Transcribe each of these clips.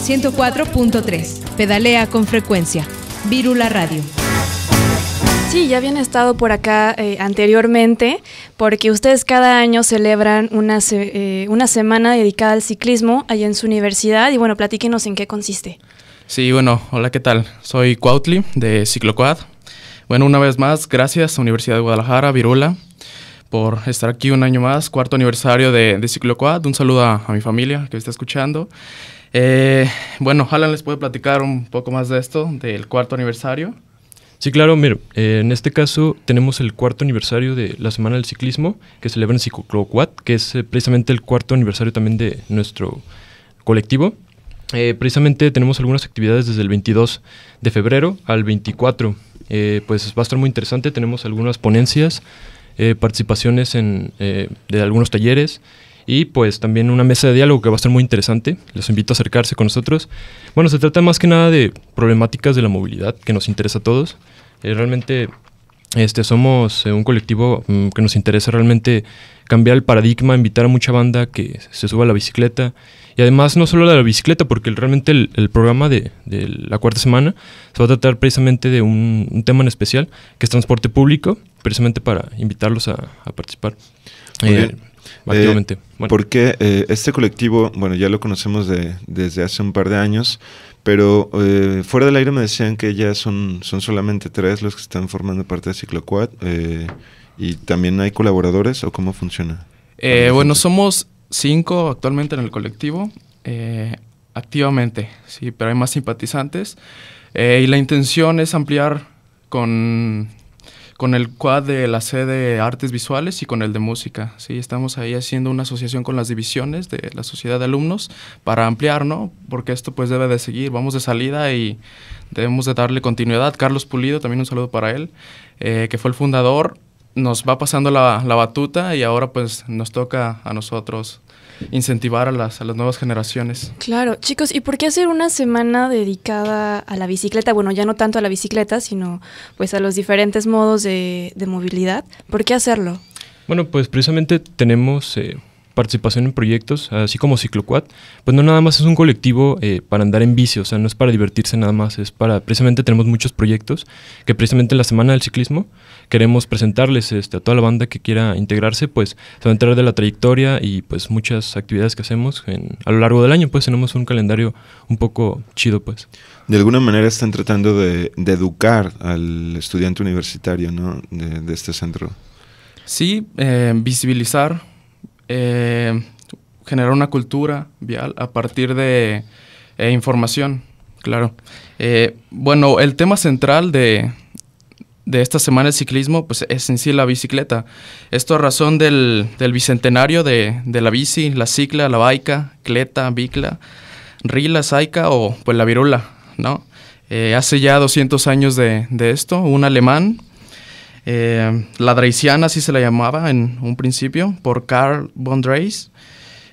104.3. Pedalea con frecuencia. Virula Radio. Sí, ya habían estado por acá eh, anteriormente, porque ustedes cada año celebran una, eh, una semana dedicada al ciclismo ahí en su universidad. Y bueno, platíquenos en qué consiste. Sí, bueno, hola, ¿qué tal? Soy Cuautli de Cicloquad. Bueno, una vez más, gracias a Universidad de Guadalajara, Virula, por estar aquí un año más, cuarto aniversario de, de Cicloquad. Un saludo a, mi familia que está escuchando. Eh, bueno, Alan les puede platicar un poco más de esto, del cuarto aniversario. Sí, claro, mire, eh, en este caso tenemos el cuarto aniversario de la Semana del Ciclismo, que se celebra en Cicloquat, que es eh, precisamente el cuarto aniversario también de nuestro colectivo. precisamente tenemos algunas actividades desde el 22 de febrero al 24. pues va a estar muy interesante, tenemos algunas ponencias, participaciones de algunos talleres y pues también una mesa de diálogo que va a ser muy interesante. los invito a acercarse con nosotros. Bueno, se trata más que nada de problemáticas de la movilidad que nos interesa a todos. Eh, realmente este, somos eh, un colectivo mm, que nos interesa realmente cambiar el paradigma, invitar a mucha banda que se suba a la bicicleta. Y además no solo a la bicicleta, porque realmente el, programa de, la cuarta semana se va a tratar precisamente de un, tema en especial, que es transporte público, precisamente para invitarlos a, a participar. Eh, eh, Porque eh, este colectivo, bueno, ya lo conocemos desde hace un par de años, pero eh, fuera del aire me decían que ya son, son solamente tres los que están formando parte de Cicloquad y también hay colaboradores o cómo funciona. bueno, somos cinco actualmente en el colectivo, activamente, sí, pero hay más simpatizantes y la intención es ampliar con con el quad de la sede de Artes Visuales y con el de Música. Sí, estamos ahí haciendo una asociación con las divisiones de la sociedad de alumnos para ampliar, ¿no? Porque esto pues debe de seguir, vamos de salida y debemos de darle continuidad. Carlos Pulido, también un saludo para él, eh, que fue el fundador nos va pasando la, batuta y ahora pues nos toca a nosotros incentivar a las, a las nuevas generaciones. Claro, chicos, ¿y por qué hacer una semana dedicada a la bicicleta? Bueno, ya no tanto a la bicicleta, sino pues a los diferentes modos de, de movilidad. ¿Por qué hacerlo? Bueno, pues precisamente tenemos eh, participación en proyectos, así como Cicloquad, pues no nada más es un colectivo eh, para andar en bici, o sea, no es para divertirse nada más, es para, precisamente tenemos muchos proyectos que precisamente en la Semana del Ciclismo queremos presentarles este, a toda la banda que quiera integrarse, pues se van a enterar de la trayectoria y pues muchas actividades que hacemos a lo largo del año, pues tenemos un calendario un poco chido, pues. De alguna manera están tratando de, educar al estudiante universitario, De, este centro. Sí, eh, visibilizar eh, generar una cultura vial a partir de eh, información, claro. Eh, bueno, el tema central de, esta semana del ciclismo pues, es en sí la bicicleta. Esto a razón del, bicentenario de, la bici, la cicla, la baica, cleta, bicla, rila, saica o pues la virula, ¿no? Eh, hace ya 200 años de, de esto, un alemán eh, la Dreisiana, así se la llamaba en un principio, por Carl von Dreis.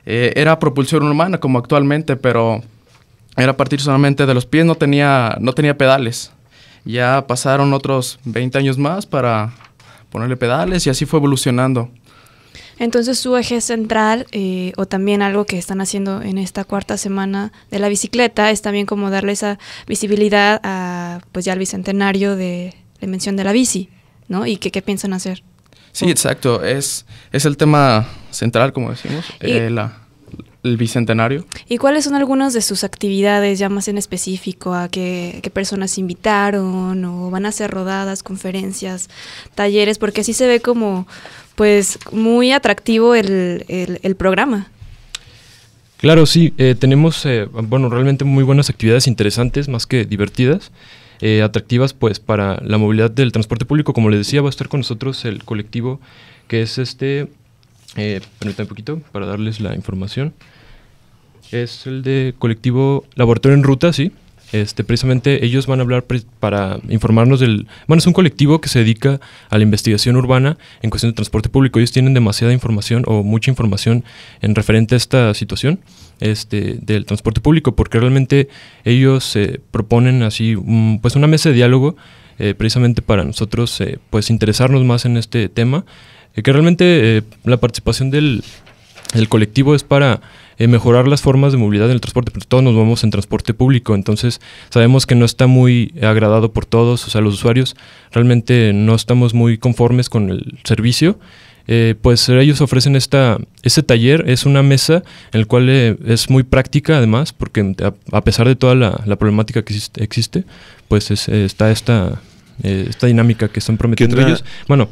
Eh, era propulsión humana como actualmente, pero era a partir solamente de los pies, no tenía, no tenía pedales. Ya pasaron otros 20 años más para ponerle pedales y así fue evolucionando. Entonces su eje central eh, o también algo que están haciendo en esta cuarta semana de la bicicleta es también como darle esa visibilidad a pues ya al bicentenario de la de la bici. ¿no? Y qué, qué piensan hacer. Sí, exacto. Es, es el tema central, como decimos, eh, el bicentenario. ¿Y cuáles son algunas de sus actividades, ya más en específico, a qué, personas invitaron o van a hacer rodadas, conferencias, talleres? Porque así se ve como, pues, muy atractivo el, programa. Claro, sí. Eh, tenemos, eh, bueno, realmente muy buenas actividades interesantes, más que divertidas. Eh, atractivas pues para la movilidad del transporte público. Como les decía, va a estar con nosotros el colectivo que es este, eh, un poquito para darles la información, es el de colectivo Laboratorio en Ruta, ¿sí? Este, precisamente ellos van a hablar para informarnos del... Bueno, es un colectivo que se dedica a la investigación urbana en cuestión de transporte público. Ellos tienen demasiada información o mucha información en referente a esta situación este, del transporte público, porque realmente ellos proponen así mm, pues una mesa de diálogo eh, precisamente para nosotros eh, pues interesarnos más en este tema eh, que realmente la participación del, el colectivo es para eh, mejorar las formas de movilidad en el transporte, pero todos nos vamos en transporte público, entonces sabemos que no está muy agradado por todos, o sea, los usuarios realmente no estamos muy conformes con el servicio. Eh, pues ellos ofrecen esta, este taller, es una mesa en la cual eh, es muy práctica además, porque a, pesar de toda la, problemática que existe, pues está esta, dinámica que están prometiendo ellos. Bueno,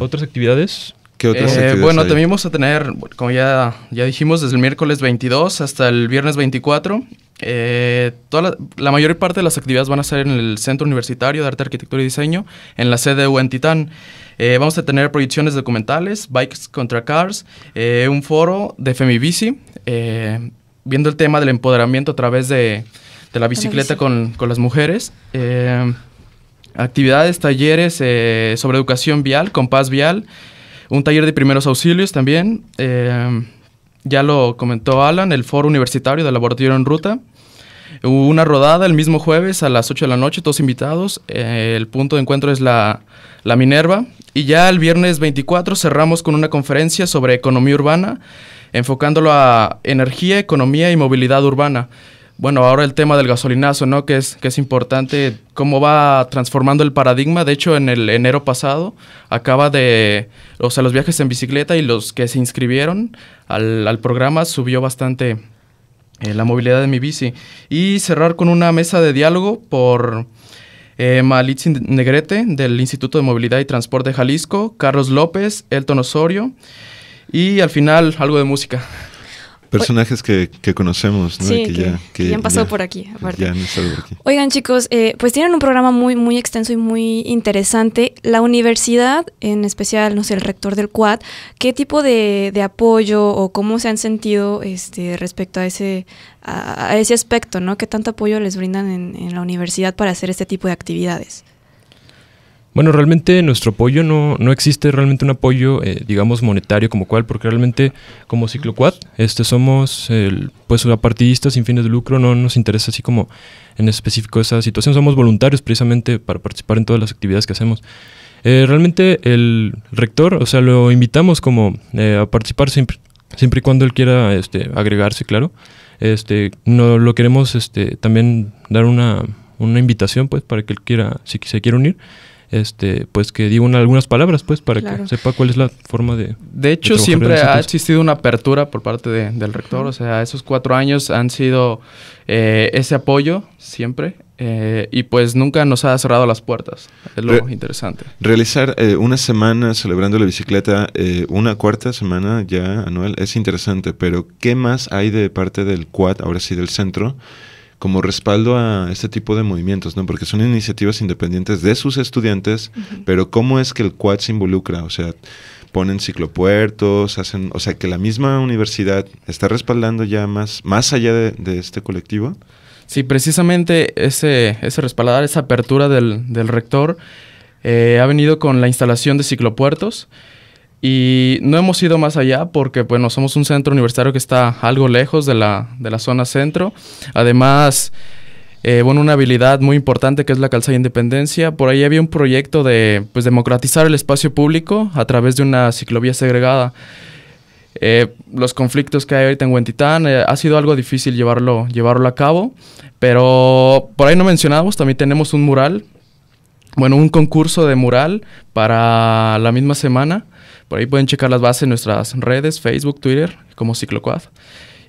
otras actividades. Eh, bueno, hay? también vamos a tener, como ya, ya dijimos, desde el miércoles 22 hasta el viernes 24, eh, toda la, mayor parte de las actividades van a ser en el Centro Universitario de Arte, Arquitectura y Diseño, en la sede en Titán. Eh, vamos a tener proyecciones documentales, Bikes contra Cars, un foro de Femibici, viendo el tema del empoderamiento a través de, la bicicleta con, las mujeres actividades, talleres sobre educación vial, compás vial, un taller de primeros auxilios también. Eh, ya lo comentó Alan, el foro universitario del laboratorio en ruta. una rodada el mismo jueves a las 8 de la noche, todos invitados. Eh, el punto de encuentro es la, la, Minerva. Y ya el viernes 24 cerramos con una conferencia sobre economía urbana, enfocándolo a energía, economía y movilidad urbana bueno, ahora el tema del gasolinazo, ¿no? Que es, que es importante, cómo va transformando el paradigma. De hecho, en el enero pasado acaba de, o sea, los viajes en bicicleta y los que se inscribieron al, programa subió bastante eh, la movilidad de mi bici. Y cerrar con una mesa de diálogo por... Eh, Negrete del Instituto de Movilidad y Transporte de Jalisco, Carlos López, Elton Osorio y al final algo de música. Personajes que, conocemos, ¿no? que, ya, han pasado por aquí, Oigan, chicos, eh, pues tienen un programa muy, muy extenso y muy interesante. La universidad, en especial, no sé, el rector del CUAD, ¿qué tipo de, apoyo o cómo se han sentido este, respecto a ese, a, ese aspecto, ¿no? ¿Qué tanto apoyo les brindan en la universidad para hacer este tipo de actividades? Bueno, realmente nuestro apoyo no, no existe realmente un apoyo, eh, digamos, monetario como cual, porque realmente como CicloQuad este, somos el, pues apartidistas sin fines de lucro, no nos interesa así como en específico esa situación, somos voluntarios precisamente para participar en todas las actividades que hacemos. Eh, realmente el rector, o sea, lo invitamos como eh, a participar siempre, y cuando él quiera este, agregarse, claro. Este, no lo queremos este, también dar una, una invitación pues para que él quiera, si se quiere unir este, pues que diga algunas palabras, pues, para que sepa cuál es la forma de... De hecho, siempre ha existido una apertura por parte del rector, o sea, esos cuatro años han sido eh, ese apoyo siempre. Eh, y pues nunca nos ha cerrado las puertas. Es lo interesante. Realizar eh, una semana celebrando la bicicleta, una cuarta semana ya anual, es interesante, pero ¿qué más hay de parte del CUAD, ahora sí del centro, como respaldo a este tipo de movimientos, ¿no? Porque son iniciativas independientes de sus estudiantes, pero ¿cómo es que el CUAT se involucra? O sea, ponen ciclopuertos, hacen, o sea, que la misma universidad está respaldando ya más, más allá de, este colectivo. Sí, precisamente ese, ese respaldar, esa apertura del, rector, eh, ha venido con la instalación de ciclopuertos. Y no hemos ido más allá porque, bueno, somos un centro universitario que está algo lejos de la, zona centro. Además, eh, bueno, una habilidad muy importante que es la calzada de independencia. Por ahí había un proyecto de pues, democratizar el espacio público a través de una ciclovía segregada. Eh, los conflictos que hay ahorita en Huentitán, eh, ha sido algo difícil llevarlo, llevarlo a cabo, pero por ahí no mencionamos, también tenemos un mural, bueno, un concurso de mural para la misma semana. Por ahí pueden checar las bases en nuestras redes, Facebook, Twitter, como Cicloquad.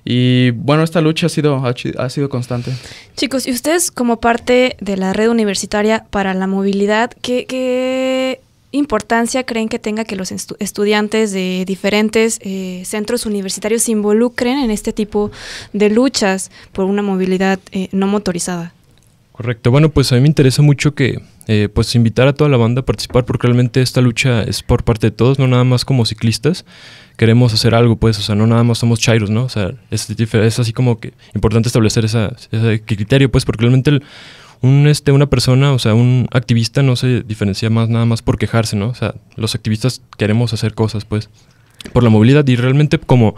Y bueno, esta lucha ha sido, ha sido constante. Chicos, y ustedes como parte de la red universitaria para la movilidad, ¿qué, importancia creen que tenga que los estudiantes de diferentes eh, centros universitarios se involucren en este tipo de luchas por una movilidad eh, no motorizada? Correcto, bueno, pues a mí me interesa mucho que eh, pues invitar a toda la banda a participar porque realmente esta lucha es por parte de todos, no nada más como ciclistas. Queremos hacer algo, pues, o sea, no nada más somos chairos, ¿no? O sea, es, es así como que importante establecer esa, ese criterio, pues, porque realmente un, este, una persona, o sea, un activista no se diferencia más nada más por quejarse, ¿no? O sea, los activistas queremos hacer cosas, pues, por la movilidad y realmente como...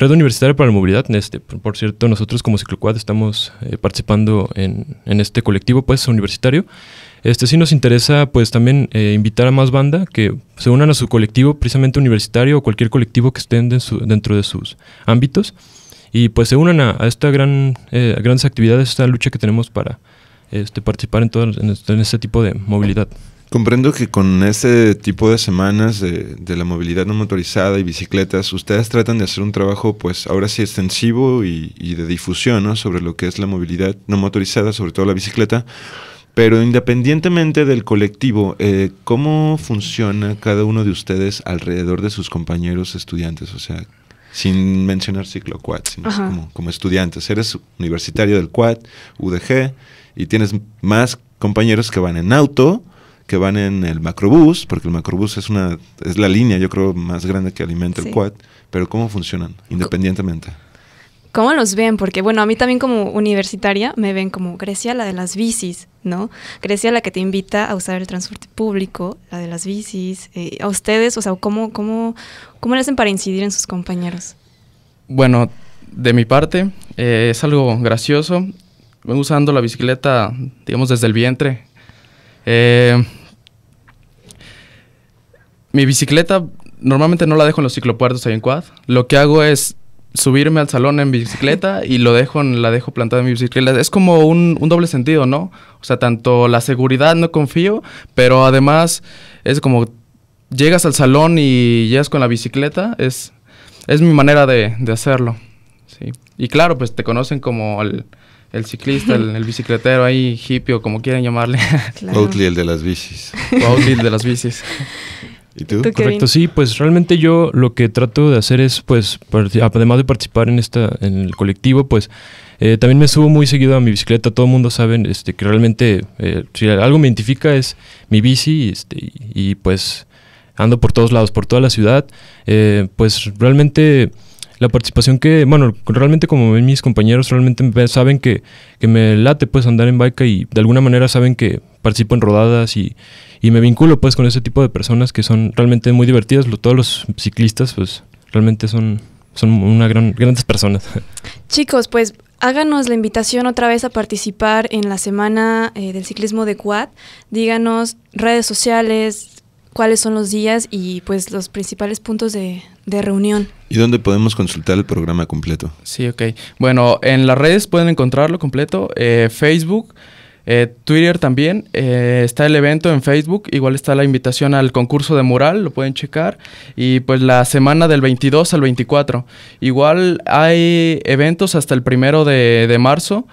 Red Universitaria para la Movilidad, este, por cierto, nosotros como Cicloquad estamos eh, participando en, en, este colectivo pues, universitario este sí nos interesa pues también eh, invitar a más banda que se unan a su colectivo precisamente universitario o cualquier colectivo que estén dentro de sus ámbitos y pues se unan a, estas esta gran, eh, grandes actividades, esta lucha que tenemos para este, participar en, este, en, este, tipo de movilidad. Comprendo que con este tipo de semanas de, la movilidad no motorizada y bicicletas, ustedes tratan de hacer un trabajo, pues ahora sí extensivo y, de difusión sobre lo que es la movilidad no motorizada, sobre todo la bicicleta. Pero independientemente del colectivo, eh, ¿cómo funciona cada uno de ustedes alrededor de sus compañeros estudiantes? O sea, sin mencionar ciclo sino como, estudiantes. Eres universitario del Quad, UDG, y tienes más compañeros que van en auto, que van en el macrobús, porque el macrobús es una es la línea, yo creo, más grande que alimenta el quad, pero ¿cómo funcionan independientemente? ¿Cómo los ven? Porque, bueno, a mí también como universitaria me ven como Grecia, la de las bicis, ¿no? Grecia, la que te invita a usar el transporte público, la de las bicis. Eh, ¿A ustedes, o sea, ¿cómo, cómo, cómo le hacen para incidir en sus compañeros? Bueno, de mi parte, eh, es algo gracioso. Vengo usando la bicicleta, digamos, desde el vientre. Eh, mi bicicleta normalmente no la dejo en los ciclopuertos ahí en Quad. Lo que hago es subirme al salón en bicicleta y lo dejo la dejo plantada en mi bicicleta. Es como un, doble sentido, ¿no? O sea, tanto la seguridad no confío, pero además es como llegas al salón y llegas con la bicicleta, es, es mi manera de, hacerlo. Y claro, pues te conocen como el, ciclista, el, bicicletero ahí, hippie o como quieran llamarle. Claro. el de las bicis. Oatley, el de las bicis. Correcto, sí, pues realmente yo lo que trato de hacer es, pues, además de participar en esta, en el colectivo, pues, eh, también me subo muy seguido a mi bicicleta. Todo el mundo sabe este, que realmente, eh, si algo me identifica es mi bici, este, y, pues ando por todos lados, por toda la ciudad. Eh, pues realmente la participación que, bueno, realmente como mis compañeros realmente saben que, que me late pues andar en bike y de alguna manera saben que participo en rodadas y, me vinculo pues con ese tipo de personas que son realmente muy divertidas. Todos los ciclistas pues realmente son, son una grandes personas. Chicos, pues háganos la invitación otra vez a participar en la semana eh, del ciclismo de Quad. Díganos redes sociales, cuáles son los días y pues los principales puntos de, reunión. ¿Y dónde podemos consultar el programa completo? Sí, ok. Bueno, en las redes pueden encontrarlo completo. Eh, Facebook, eh, Twitter también, eh, está el evento en Facebook, igual está la invitación al concurso de mural, lo pueden checar, y pues la semana del 22 al 24. Igual hay eventos hasta el primero de, de marzo.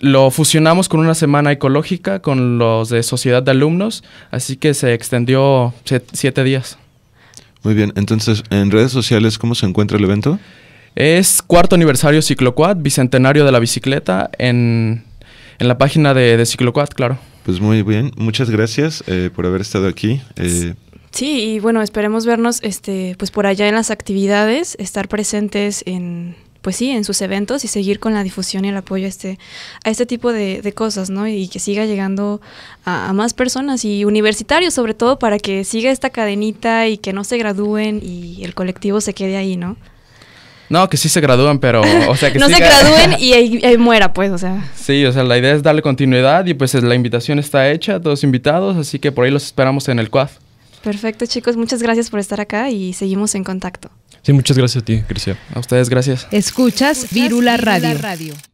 Lo fusionamos con una semana ecológica con los de Sociedad de Alumnos, así que se extendió siete días. Muy bien, entonces en redes sociales, ¿cómo se encuentra el evento? Es cuarto aniversario Cicloquad, bicentenario de la bicicleta, en en la página de, de CicloQuad, claro. Pues muy bien, muchas gracias eh, por haber estado aquí. Eh. Sí, y bueno, esperemos vernos este, pues por allá en las actividades, estar presentes en, pues sí, en sus eventos y seguir con la difusión y el apoyo a este, a este tipo de, cosas, ¿no? Y que siga llegando a, a, más personas y universitarios sobre todo para que siga esta cadenita y que no se gradúen y el colectivo se quede ahí, ¿no? No, que sí se gradúan, pero, o sea, No se gradúen y, muera, pues, o sea. Sí, o sea, la idea es darle continuidad y pues la invitación está hecha, todos invitados, así que por ahí los esperamos en el CUAF. Perfecto, chicos, muchas gracias por estar acá y seguimos en contacto. Sí, muchas gracias a ti, Cristian. A ustedes, gracias. Escuchas, Vírula Virula, Radio.